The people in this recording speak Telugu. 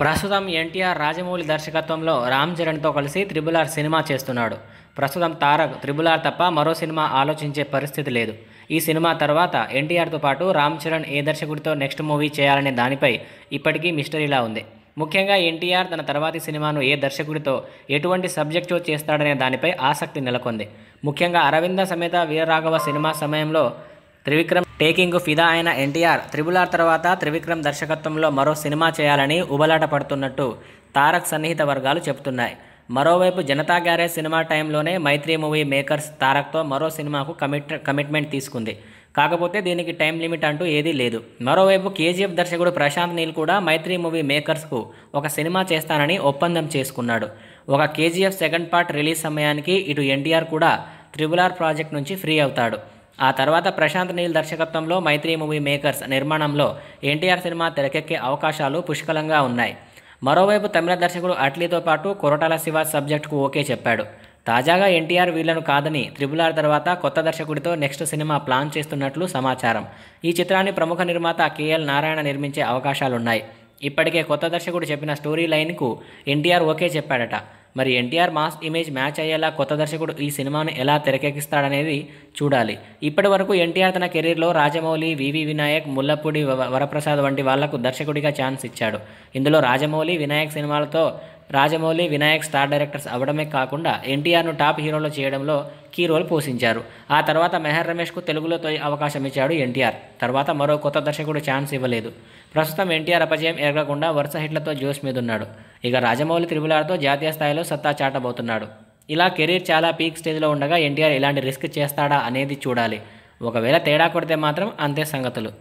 ప్రస్తుతం ఎన్టీఆర్ రాజమౌళి దర్శకత్వంలో రామ్ చరణ్తో కలిసి త్రిబుల్ ఆర్ సినిమా చేస్తున్నాడు ప్రస్తుతం తారక్ త్రిబుల్ ఆర్ తప్ప మరో సినిమా ఆలోచించే పరిస్థితి లేదు ఈ సినిమా తర్వాత ఎన్టీఆర్తో పాటు రామ్ చరణ్ ఏ దర్శకుడితో నెక్స్ట్ మూవీ చేయాలనే దానిపై ఇప్పటికీ మిస్టరీలా ఉంది ముఖ్యంగా ఎన్టీఆర్ తన తర్వాతి సినిమాను ఏ దర్శకుడితో ఎటువంటి సబ్జెక్టు చేస్తాడనే దానిపై ఆసక్తి నెలకొంది ముఖ్యంగా అరవింద సమేత వీరరాఘవ సినిమా సమయంలో త్రివిక్రమ్ టేకింగ్ ఫిదా అయిన ఎన్టీఆర్ త్రిబుల్ ఆర్ తర్వాత త్రివిక్రమ్ దర్శకత్వంలో మరో సినిమా చేయాలని ఉబలాట పడుతున్నట్టు తారక్ సన్నిహిత వర్గాలు చెబుతున్నాయి మరోవైపు జనతా గ్యారేజ్ సినిమా టైంలోనే మైత్రి మూవీ మేకర్స్ తారక్తో మరో సినిమాకు కమిట్ కమిట్మెంట్ తీసుకుంది కాకపోతే దీనికి టైం లిమిట్ అంటూ ఏదీ లేదు మరోవైపు కేజీఎఫ్ దర్శకుడు ప్రశాంత్ నీల్ కూడా మైత్రి మూవీ మేకర్స్కు ఒక సినిమా చేస్తానని ఒప్పందం చేసుకున్నాడు ఒక కేజీఎఫ్ సెకండ్ పార్ట్ రిలీజ్ సమయానికి ఇటు ఎన్టీఆర్ కూడా త్రిబులార్ ప్రాజెక్ట్ నుంచి ఫ్రీ అవుతాడు ఆ తర్వాత ప్రశాంత్ నీల్ దర్శకత్వంలో మైత్రి మూవీ మేకర్స్ నిర్మాణంలో ఎన్టీఆర్ సినిమా తెరకెక్కే అవకాశాలు పుష్కలంగా ఉన్నాయి మరోవైపు తమిళ దర్శకుడు అట్లీతో పాటు కొరటాల శివ సబ్జెక్టుకు ఓకే చెప్పాడు తాజాగా ఎన్టీఆర్ వీళ్లను కాదని త్రిబుల్ ఆర్ తర్వాత కొత్త దర్శకుడితో నెక్స్ట్ సినిమా ప్లాన్ చేస్తున్నట్లు సమాచారం ఈ చిత్రాన్ని ప్రముఖ నిర్మాత కేఎల్ నారాయణ నిర్మించే అవకాశాలున్నాయి ఇప్పటికే కొత్త దర్శకుడు చెప్పిన స్టోరీ లైన్కు ఎన్టీఆర్ ఓకే చెప్పాడట మరి ఎన్టీఆర్ మాస్ ఇమేజ్ మ్యాచ్ అయ్యేలా కొత్త దర్శకుడు ఈ సినిమాను ఎలా తెరకెక్కిస్తాడనేది చూడాలి ఇప్పటి వరకు ఎన్టీఆర్ తన కెరీర్లో రాజమౌళి వివి వినాయక్ ముల్లపూడి వరప్రసాద్ వంటి వాళ్లకు దర్శకుడిగా ఛాన్స్ ఇచ్చాడు ఇందులో రాజమౌళి వినాయక్ సినిమాలతో రాజమౌళి వినాయక్ స్టార్ డైరెక్టర్స్ అవడమే కాకుండా ఎన్టీఆర్ను టాప్ హీరోలో చేయడంలో కీ రోల్ పోషించారు ఆ తర్వాత మెహర్ రమేష్కు తెలుగులో తొలి అవకాశం ఇచ్చాడు ఎన్టీఆర్ తర్వాత మరో కొత్త దర్శకుడు ఛాన్స్ ఇవ్వలేదు ప్రస్తుతం ఎన్టీఆర్ అపజయం ఎరగకుండా వరుస హిట్లతో జోష్ మీద ఉన్నాడు ఇక రాజమౌళి త్రిబులార్తో జాతీయ స్థాయిలో సత్తా చాటబోతున్నాడు ఇలా కెరీర్ చాలా పీక్ స్టేజ్లో ఉండగా ఎన్టీఆర్ ఇలాంటి రిస్క్ చేస్తాడా అనేది చూడాలి ఒకవేళ తేడా కొడితే మాత్రం అంతే సంగతులు